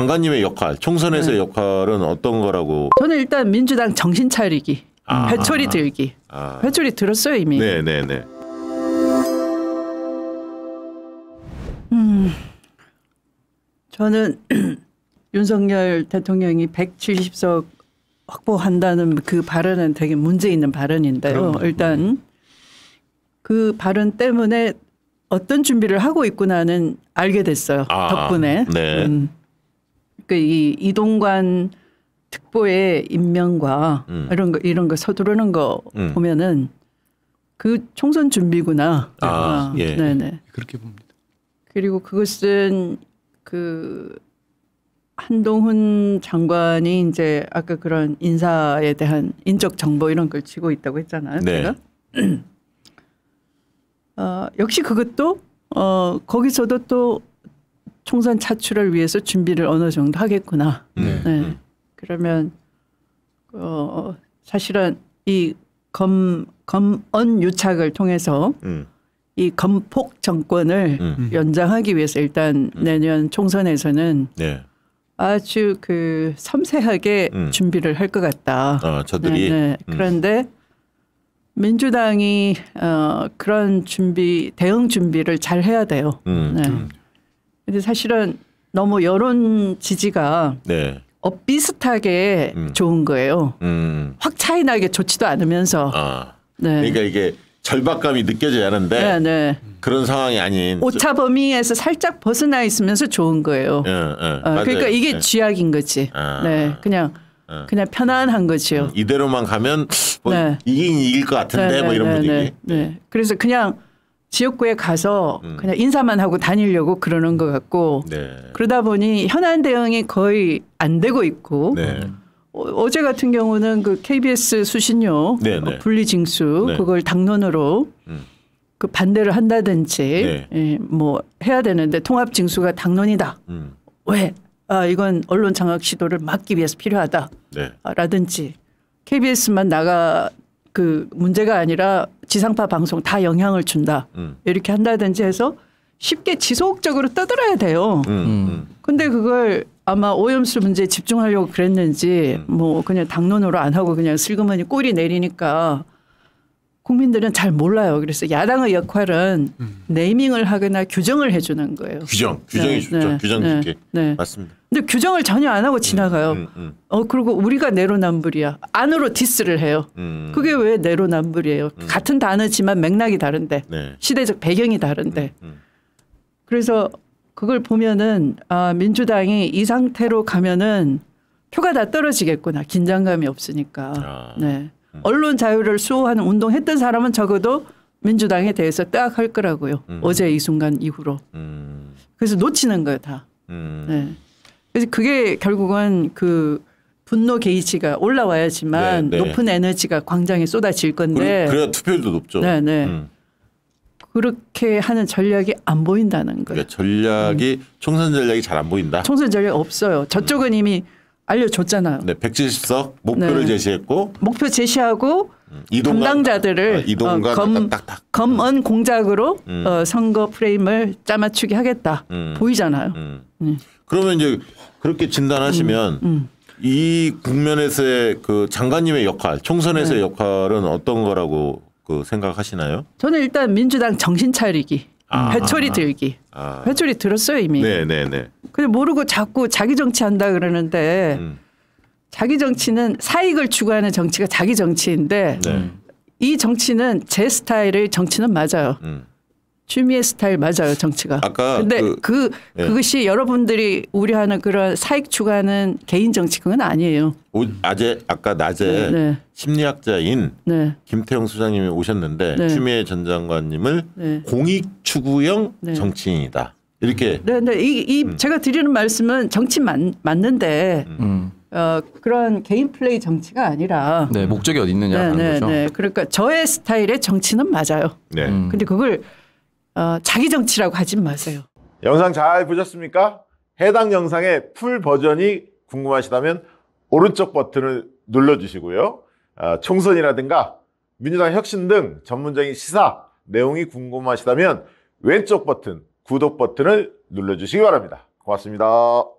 장관님의 역할, 총선에서의 네. 역할은 어떤 거라고? 저는 일단 민주당 정신 차리기, 아. 회초리 들기. 아. 회초리 들었어요 이미. 네네네. 네, 네. 음, 저는 윤석열 대통령이 170석 확보한다는 그 발언은 되게 문제 있는 발언인데요. 일단 그 발언 때문에 어떤 준비를 하고 있구나는 알게 됐어요. 아, 덕분에. 네. 음. 그이 이동관 특보의 인명과 음. 이런 거 이런 거 서두르는 거 음. 보면은 그 총선 준비구나. 아, 아, 예. 네네. 그렇게 봅니다. 그리고 그것은 그 한동훈 장관이 이제 아까 그런 인사에 대한 인적 정보 이런 걸 쥐고 있다고 했잖아요. 네. 제가. 어, 역시 그것도 어, 거기서도 또 총선 차출을 위해서 준비를 어느 정도 하겠구나. 네. 네. 네. 그러면 어, 어, 사실은 이 검, 검언 유착을 통해서 음. 이 검폭 정권을 음. 음. 연장하기 위해서 일단 음. 내년 총선에서는 네. 아주 그 섬세하게 음. 준비를 할 것 같다. 어, 저들이. 네네. 네. 음. 그런데 민주당이 어, 그런 준비 대응 준비를 잘 해야 돼요. 네. 근데 사실은 너무 여론 지지가 네. 엇비슷하게 음. 좋은 거예요. 음. 확 차이 나게 좋지도 않으면서. 아. 네. 그러니까 이게 절박감이 느껴져야 하는데 네, 네. 그런 상황이 아닌 오차 범위에서 살짝 벗어나 있으면서 좋은 거예요. 예, 예, 어, 그러니까 이게 예. 쥐약인 거지. 아. 네, 그냥 예. 그냥 편안한 거지요. 음, 이대로만 가면 뭐 네. 이긴 이길 것 같은데 네, 뭐 이런 네, 분위기. 네. 그래서 그냥 지역구에 가서 음. 그냥 인사만 하고 다니려고 그러는 것 같고 네. 그러다 보니 현안 대응이 거의 안 되고 있고 네. 어, 어제 같은 경우는 그 KBS 수신료 네네. 어, 분리징수 네. 그걸 당론으로 음. 그 반대를 한다든지 네. 예, 뭐 해야 되는데 통합징수가 당론이다. 음. 왜? 아 이건 언론 장악 시도를 막기 위해서 필요하다라든지 네. KBS만 나가 그 문제가 아니라 지상파 방송 다 영향을 준다. 음. 이렇게 한다든지 해서 쉽게 지속적으로 떠들어야 돼요. 음. 음. 음. 근데 그걸 아마 오염수 문제에 집중하려고 그랬는지 음. 뭐 그냥 당론으로 안 하고 그냥 슬그머니 꼬리 내리니까 국민들은 잘 몰라요. 그래서 야당의 역할은 음. 네이밍을 하거나 규정을 해주는 거예요. 규정, 네, 규정이 네, 좋죠. 네, 네, 규정 좋게 네, 맞습니다. 근데 규정을 전혀 안 하고 음, 지나가요. 음, 음, 어 그리고 우리가 내로남불이야. 안으로 디스를 해요. 음. 그게 왜 내로남불이에요? 음. 같은 단어지만 맥락이 다른데 네. 시대적 배경이 다른데 그래서 그걸 보면은 아 민주당이 이 상태로 가면은 표가 다 떨어지겠구나 긴장감이 없으니까. 아. 네. 음. 언론 자유를 수호하는 운동했던 사람은 적어도 민주당에 대해서 악할 거라고요. 음. 어제 이 순간 이후로. 음. 그래서 놓치는 거예요 다. 음. 네. 그래서 그게 결국은 그 분노 게이지가 올라와야지만 네, 네. 높은 에너지가 광장에 쏟아질 건데. 그래, 야 투표율도 높죠. 네네. 네. 음. 그렇게 하는 전략이 안 보인다는 거예요. 그러니까 전략이 음. 총선 전략이 잘 안 보인다. 총선 전략 없어요. 저쪽은 이미 알려줬잖아요. 네, 170석 목표를 네. 제시했고 목표 제시하고 음, 이동관, 담당자들을 어, 이동관 어, 검, 검은 음. 공작으로 음. 어, 선거 프레임을 짜맞추게 하겠다 음. 보이잖아요. 음. 네. 그러면 이제 그렇게 진단하시면 이 국면에서의 그 장관님의 역할, 총선에서의 네. 역할은 어떤 거라고 그 생각하시나요? 저는 일단 민주당 정신 차리기. 아, 아. 회초리 아. 들기. 아. 회초리 들었어요 이미. 네네네. 네, 네. 근데 모르고 자꾸 자기 정치 한다 그러는데 음. 자기 정치는 사익을 추구하는 정치가 자기 정치인데 네. 이 정치는 제 스타일의 정치는 맞아요. 음. 추미애 스타일 맞아요 정치가. 아까 근데 그, 그 예. 그것이 여러분들이 우려하는 그런 사익 추구하는 개인 정치 그건 아니에요. 오, 아재 아까 낮에 네, 네. 심리학자인 네. 김태형 소장님이 오셨는데 네. 추미애 전 장관님을 네. 공익 추구형 네. 정치인이다 이렇게. 음. 네, 네. 이, 이 음. 제가 드리는 말씀은 정치 맞, 맞는데 음. 음. 어, 그런 개인 플레이 정치가 아니라. 네 목적이 어디 있느냐라는 네, 거죠. 네, 그러니까 저의 스타일의 정치는 맞아요. 네. 음. 근데 그걸 어, 자기 정치라고 하지 마세요. 영상 잘 보셨습니까? 해당 영상의 풀 버전이 궁금하시다면 오른쪽 버튼을 눌러주시고요. 어, 총선이라든가 민주당 혁신 등 전문적인 시사 내용이 궁금하시다면 왼쪽 버튼, 구독 버튼을 눌러주시기 바랍니다. 고맙습니다.